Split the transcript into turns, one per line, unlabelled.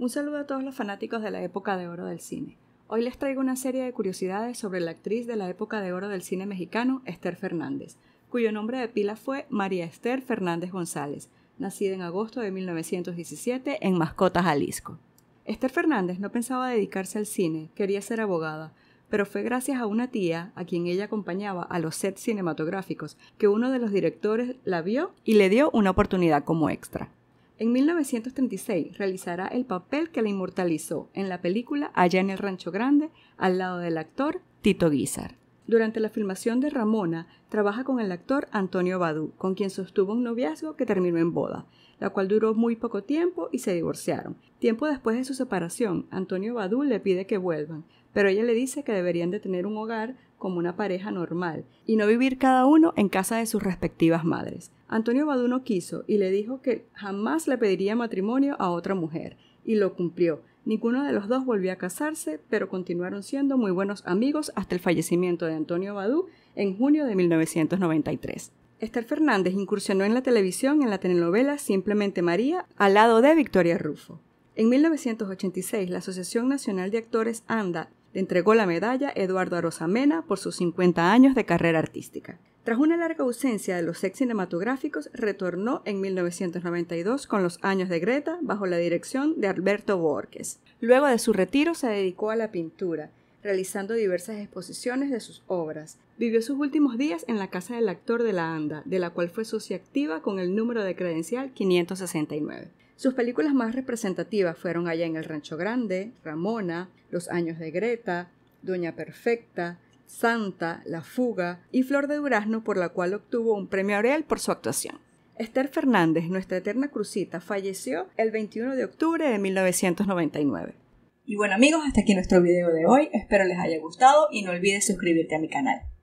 Un saludo a todos los fanáticos de la época de oro del cine. Hoy les traigo una serie de curiosidades sobre la actriz de la época de oro del cine mexicano, Esther Fernández, cuyo nombre de pila fue María Esther Fernández González, nacida en agosto de 1917 en Mascotas, Jalisco. Esther Fernández no pensaba dedicarse al cine, quería ser abogada, pero fue gracias a una tía, a quien ella acompañaba a los sets cinematográficos, que uno de los directores la vio y le dio una oportunidad como extra. En 1936 realizará el papel que la inmortalizó en la película Allá en el Rancho Grande, al lado del actor Tito Guizar. Durante la filmación de Ramona, trabaja con el actor Antonio Badú, con quien sostuvo un noviazgo que terminó en boda, la cual duró muy poco tiempo y se divorciaron. Tiempo después de su separación, Antonio Badú le pide que vuelvan, pero ella le dice que deberían de tener un hogar como una pareja normal y no vivir cada uno en casa de sus respectivas madres. Antonio Badú no quiso y le dijo que jamás le pediría matrimonio a otra mujer, y lo cumplió. Ninguno de los dos volvió a casarse, pero continuaron siendo muy buenos amigos hasta el fallecimiento de Antonio Badú en junio de 1993. Esther Fernández incursionó en la televisión en la telenovela Simplemente María, al lado de Victoria Rufo. En 1986, la Asociación Nacional de Actores ANDA entregó la medalla Eduardo Arosamena por sus 50 años de carrera artística. Tras una larga ausencia de los sex cinematográficos, retornó en 1992 con Los Años de Greta bajo la dirección de Alberto Borges. Luego de su retiro se dedicó a la pintura, realizando diversas exposiciones de sus obras. Vivió sus últimos días en la casa del actor de la ANDA, de la cual fue socia con el número de credencial 569. Sus películas más representativas fueron Allá en el Rancho Grande, Ramona, Los Años de Greta, Doña Perfecta, Santa, La Fuga y Flor de Durazno, por la cual obtuvo un premio Ariel por su actuación. Esther Fernández, nuestra eterna crucita, falleció el 21 de octubre de 1999. Y bueno amigos, hasta aquí nuestro video de hoy, espero les haya gustado y no olvides suscribirte a mi canal.